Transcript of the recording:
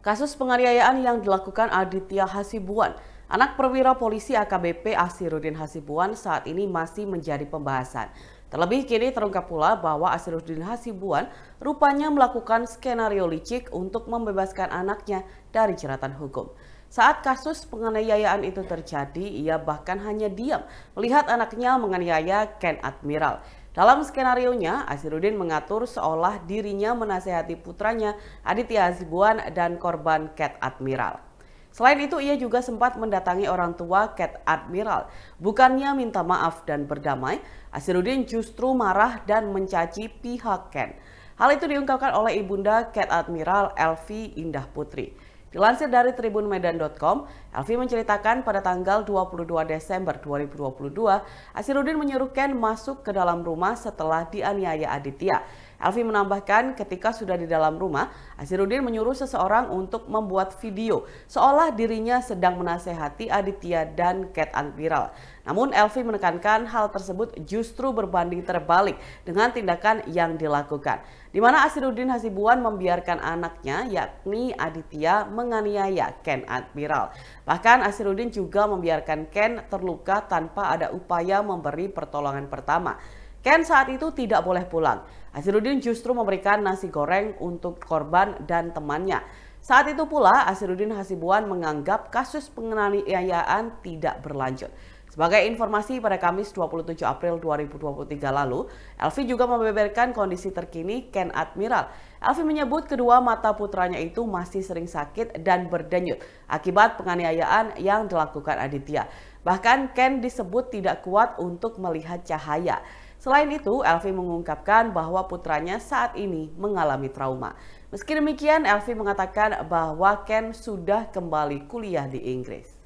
Kasus penganiayaan yang dilakukan Aditya Hasibuan, anak perwira polisi AKBP Asirudin Hasibuan saat ini masih menjadi pembahasan. Terlebih kini terungkap pula bahwa Asirudin Hasibuan rupanya melakukan skenario licik untuk membebaskan anaknya dari jeratan hukum. Saat kasus penganiayaan itu terjadi, ia bahkan hanya diam melihat anaknya menganiaya Ken Admiral. Dalam skenario nya, Asirudin mengatur seolah dirinya menasehati putranya Aditya Azibuan dan korban Cat Admiral. Selain itu, ia juga sempat mendatangi orang tua Cat Admiral. Bukannya minta maaf dan berdamai, Asirudin justru marah dan mencaci pihak Ken. Hal itu diungkapkan oleh ibunda Cat Admiral Elvi Indah Putri. Dilansir dari tribunmedan.com, Elvi menceritakan pada tanggal 22 Desember 2022, Asirudin menyuruh Ken masuk ke dalam rumah setelah dianiaya Aditya. Elvi menambahkan ketika sudah di dalam rumah, Asirudin menyuruh seseorang untuk membuat video seolah dirinya sedang menasehati Aditya dan Ken Antiral. Namun Elvi menekankan hal tersebut justru berbanding terbalik dengan tindakan yang dilakukan. Di mana Asirudin Hasibuan membiarkan anaknya yakni Aditya menganiaya Ken Admiral. Bahkan Asirudin juga membiarkan Ken terluka tanpa ada upaya memberi pertolongan pertama. Ken saat itu tidak boleh pulang. Asiruddin justru memberikan nasi goreng untuk korban dan temannya. Saat itu pula Asiruddin Hasibuan menganggap kasus penganiayaan tidak berlanjut. Sebagai informasi pada Kamis 27 April 2023 lalu, Elvi juga membeberkan kondisi terkini Ken Admiral. Elvi menyebut kedua mata putranya itu masih sering sakit dan berdenyut akibat penganiayaan yang dilakukan Aditya. Bahkan Ken disebut tidak kuat untuk melihat cahaya. Selain itu, Elvi mengungkapkan bahwa putranya saat ini mengalami trauma. Meski demikian, Elvi mengatakan bahwa Ken sudah kembali kuliah di Inggris.